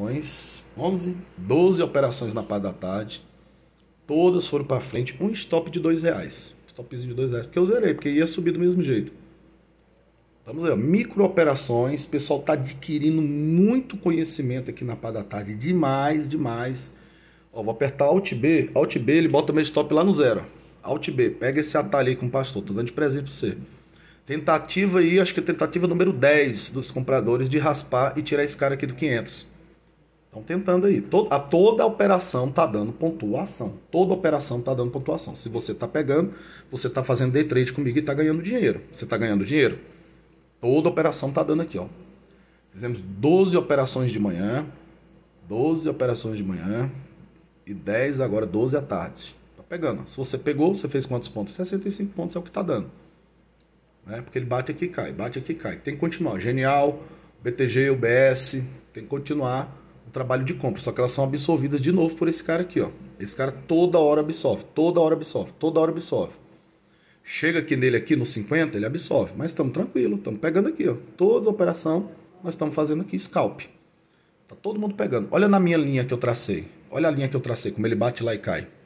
11, 12 operações na parte da tarde. Todas foram para frente. Um stop de dois reais. Stopzinho de dois reais. Porque eu zerei, porque ia subir do mesmo jeito. Vamos ver, micro operações. O pessoal está adquirindo muito conhecimento aqui na parte da tarde. Demais, demais. Ó, vou apertar Alt B. Alt B, ele bota meu stop lá no zero. Alt B, pega esse atalho aí com o pastor. Tô dando de presente para você. Tentativa aí, acho que é tentativa número 10 dos compradores de raspar e tirar esse cara aqui do 500. Estão tentando aí. Todo, a toda operação está dando pontuação. Toda operação está dando pontuação. Se você está pegando, você está fazendo day trade comigo e está ganhando dinheiro. Você está ganhando dinheiro? Toda operação está dando aqui, ó. Fizemos 12 operações de manhã, 12 operações de manhã e 10 agora, 12 à tarde. Tá pegando. Se você pegou, você fez quantos pontos? 65 pontos é o que está dando. Né? Porque ele bate aqui e cai, bate aqui e cai. Tem que continuar. Genial, BTG, UBS, tem que continuar o trabalho de compra, só que elas são absorvidas de novo por esse cara aqui, ó. Esse cara toda hora absorve toda hora absorve toda hora absorve Chega aqui nele aqui no 50, ele absorve mas estamos tranquilo, estamos pegando aqui, ó. Todas a operação nós estamos fazendo aqui scalp. Tá todo mundo pegando. Olha na minha linha que eu tracei. Olha a linha que eu tracei, como ele bate lá e cai.